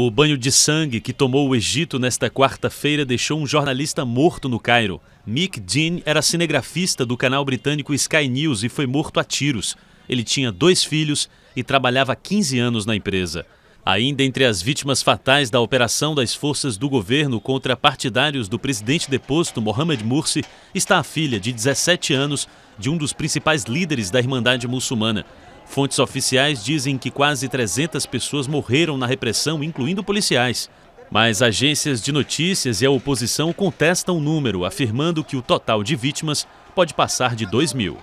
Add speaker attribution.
Speaker 1: O banho de sangue que tomou o Egito nesta quarta-feira deixou um jornalista morto no Cairo. Mick Dean era cinegrafista do canal britânico Sky News e foi morto a tiros. Ele tinha dois filhos e trabalhava 15 anos na empresa. Ainda entre as vítimas fatais da operação das forças do governo contra partidários do presidente deposto Mohamed Morsi está a filha de 17 anos de um dos principais líderes da Irmandade Muçulmana. Fontes oficiais dizem que quase 300 pessoas morreram na repressão, incluindo policiais. Mas agências de notícias e a oposição contestam o número, afirmando que o total de vítimas pode passar de 2 mil.